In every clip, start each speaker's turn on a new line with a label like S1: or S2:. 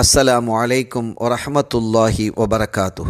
S1: அஸ்ஸலாமு அலைக்கும் வரஹமத்துல்லாஹி வபரகாத்து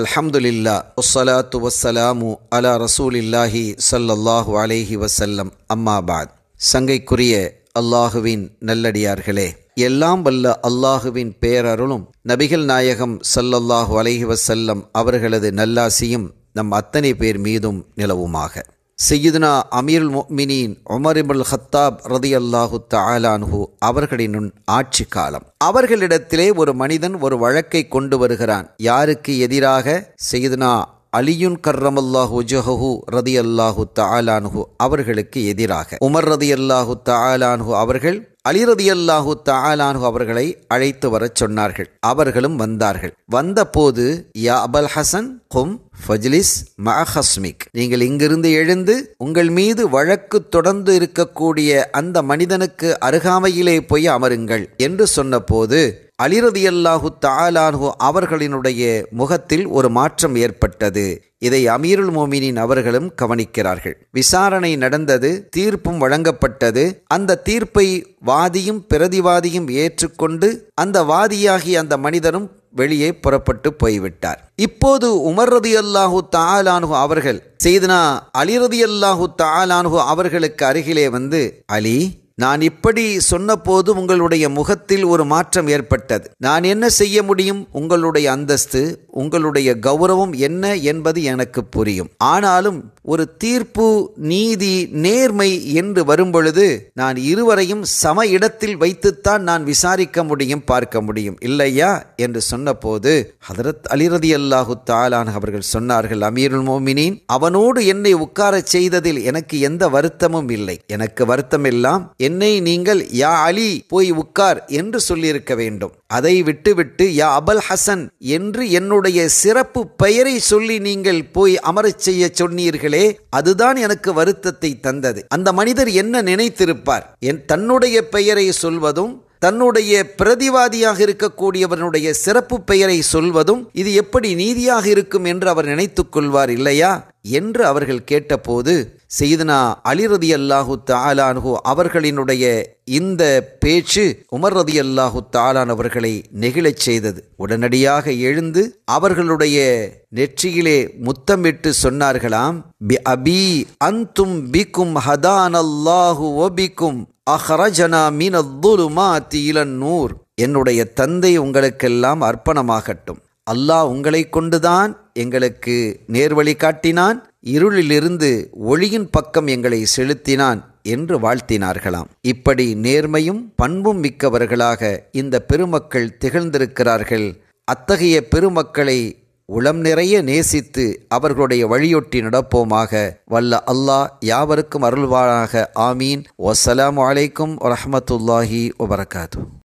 S1: அல்ஹம்துலில்லா ஒஸ்ஸலாத்து வஸ்ஸலாமு அலா ரசூலில்லாஹி சல்லல்லாஹு அலைஹி வசல்லம் அம்மாபாத் சங்கைக்குரிய அல்லாஹுவின் நல்லடியார்களே எல்லாம் வல்ல அல்லாஹுவின் பேரருளும் நபிகள் நாயகம் சல்லல்லாஹு அலைஹி வசல்லம் அவர்களது நல்லாசியும் நம் அத்தனை பேர் மீதும் நிலவுமாக செய்யுதுனா அமீருல் மொமினின் இபுல் ஹத்தாப் ரதி அல்லாஹு தாலானு அவர்களின் ஆட்சி காலம் அவர்களிடத்திலே ஒரு மனிதன் ஒரு வழக்கை கொண்டு வருகிறான் யாருக்கு எதிராக செய்யுதுனா அலியுன் கர்ரமல்லாஹு ஜஹஹு ரதி அல்லாஹு தாலானு அவர்களுக்கு எதிராக உமர் ரதி அல்லாஹு தாலானு அவர்கள் அலி ரதி அல்லாஹு தாலானு அவர்களை அழைத்து வரச் சொன்னார்கள் அவர்களும் வந்தார்கள் வந்தபோது யா அபல் ஹசன் கும் ஃபஜ்லிஸ் மஹஸ்மிக் நீங்கள் இங்கிருந்து எழுந்து உங்கள் மீது வழக்கு தொடர்ந்து இருக்கக்கூடிய அந்த மனிதனுக்கு அருகாமையிலே போய் அமருங்கள் என்று சொன்னபோது அலிரதி அல்லாஹு தாலானு அவர்களினுடைய முகத்தில் ஒரு மாற்றம் ஏற்பட்டது இதை அமீருல் மோமினின் அவர்களும் கவனிக்கிறார்கள் விசாரணை நடந்தது தீர்ப்பும் வழங்கப்பட்டது அந்த தீர்ப்பை வாதியும் பிரதிவாதியும் ஏற்றுக்கொண்டு அந்த வாதியாகி அந்த மனிதரும் வெளியே புறப்பட்டு போய்விட்டார் இப்போது உமர் ரதி அல்லாஹு தாலானு அவர்கள் செய்தனா அலி ரதி அல்லாஹு தாலானு அவர்களுக்கு அருகிலே வந்து அலி நான் இப்படி சொன்னபோது உங்களுடைய முகத்தில் ஒரு மாற்றம் ஏற்பட்டது நான் என்ன செய்ய முடியும் உங்களுடைய அந்தஸ்து உங்களுடைய கௌரவம் என்ன என்பது எனக்கு புரியும் ஆனாலும் ஒரு தீர்ப்பு நீதி நேர்மை என்று வரும்பொழுது நான் இருவரையும் சம இடத்தில் வைத்துத்தான் நான் விசாரிக்க முடியும் பார்க்க முடியும் இல்லையா என்று சொன்னபோது ஹதரத் அலிரதி அல்லாஹு தாலான் அவர்கள் சொன்னார்கள் அமீருல் மோமினின் அவனோடு என்னை உட்காரச் செய்ததில் எனக்கு எந்த வருத்தமும் இல்லை எனக்கு வருத்தம் எல்லாம் என்னை நீங்கள் யா அலி போய் உட்கார் என்று சொல்லியிருக்க வேண்டும் அதை விட்டுவிட்டு யா அபல் ஹசன் என்று என்னுடைய சிறப்பு பெயரை சொல்லி நீங்கள் போய் அமரச் செய்ய சொன்னீர்களே அதுதான் எனக்கு வருத்தத்தை தந்தது அந்த மனிதர் என்ன நினைத்திருப்பார் என் தன்னுடைய பெயரை சொல்வதும் தன்னுடைய பிரதிவாதியாக இருக்கக்கூடியவனுடைய சிறப்பு பெயரை சொல்வதும் இது எப்படி நீதியாக இருக்கும் என்று அவர் நினைத்துக் கொள்வார் இல்லையா என்று அவர்கள் கேட்டபோது செய்தனா ரதி அல்லாஹு தாலானு அவர்களினுடைய இந்த பேச்சு உமர் ரதி அல்லாஹு தாலான் அவர்களை நெகிழச் செய்தது உடனடியாக எழுந்து அவர்களுடைய நெற்றியிலே முத்தமிட்டு சொன்னார்களாம் பி அபி அந்தும் பிக்கும் ஹதான் அல்லாஹு ஒபிக்கும் அஹரஜனா மீனுமா தீலன் நூர் என்னுடைய தந்தை உங்களுக்கெல்லாம் அர்ப்பணமாகட்டும் அல்லாஹ் உங்களை கொண்டுதான் எங்களுக்கு நேர்வழி காட்டினான் இருளிலிருந்து ஒளியின் பக்கம் எங்களை செலுத்தினான் என்று வாழ்த்தினார்களாம் இப்படி நேர்மையும் பண்பும் மிக்கவர்களாக இந்த பெருமக்கள் திகழ்ந்திருக்கிறார்கள் அத்தகைய பெருமக்களை உளம் நிறைய நேசித்து அவர்களுடைய வழியொட்டி நடப்போமாக வல்ல அல்லாஹ் யாவருக்கும் அருள்வாளாக ஆமீன் வசலாம் வலைக்கும் வரமத்துல்லாஹி வபரகாத்து